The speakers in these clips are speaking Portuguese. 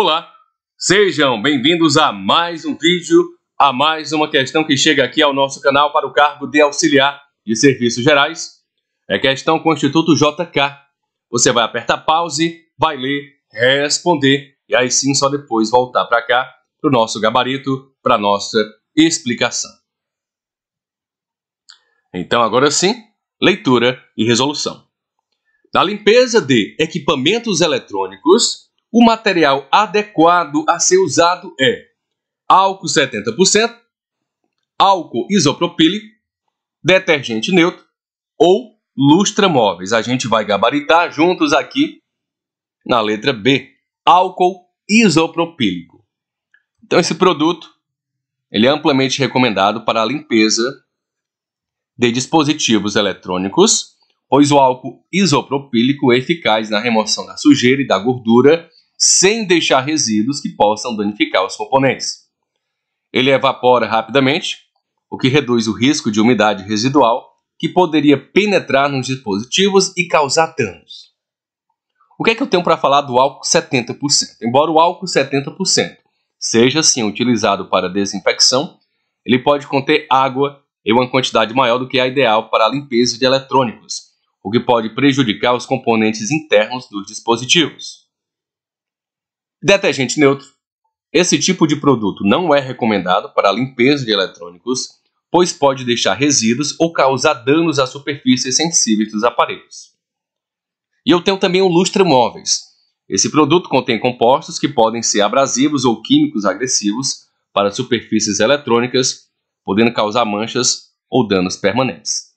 Olá, sejam bem-vindos a mais um vídeo, a mais uma questão que chega aqui ao nosso canal para o cargo de auxiliar de serviços gerais. É questão com o Instituto JK. Você vai apertar pause, vai ler, responder e aí sim só depois voltar para cá para o nosso gabarito, para a nossa explicação. Então agora sim, leitura e resolução. Na limpeza de equipamentos eletrônicos, o material adequado a ser usado é álcool 70%, álcool isopropílico, detergente neutro ou lustra móveis. A gente vai gabaritar juntos aqui na letra B, álcool isopropílico. Então esse produto ele é amplamente recomendado para a limpeza de dispositivos eletrônicos, pois o álcool isopropílico é eficaz na remoção da sujeira e da gordura sem deixar resíduos que possam danificar os componentes. Ele evapora rapidamente, o que reduz o risco de umidade residual que poderia penetrar nos dispositivos e causar danos. O que é que eu tenho para falar do álcool 70%? Embora o álcool 70% seja sim utilizado para desinfecção, ele pode conter água em uma quantidade maior do que a ideal para a limpeza de eletrônicos, o que pode prejudicar os componentes internos dos dispositivos. Detergente neutro. Esse tipo de produto não é recomendado para a limpeza de eletrônicos, pois pode deixar resíduos ou causar danos às superfícies sensíveis dos aparelhos. E eu tenho também o lustre móveis. Esse produto contém compostos que podem ser abrasivos ou químicos agressivos para superfícies eletrônicas, podendo causar manchas ou danos permanentes.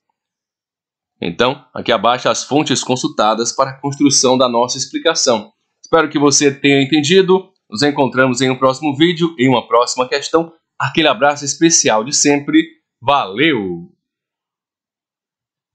Então, aqui abaixo as fontes consultadas para a construção da nossa explicação. Espero que você tenha entendido. Nos encontramos em um próximo vídeo, em uma próxima questão. Aquele abraço especial de sempre. Valeu!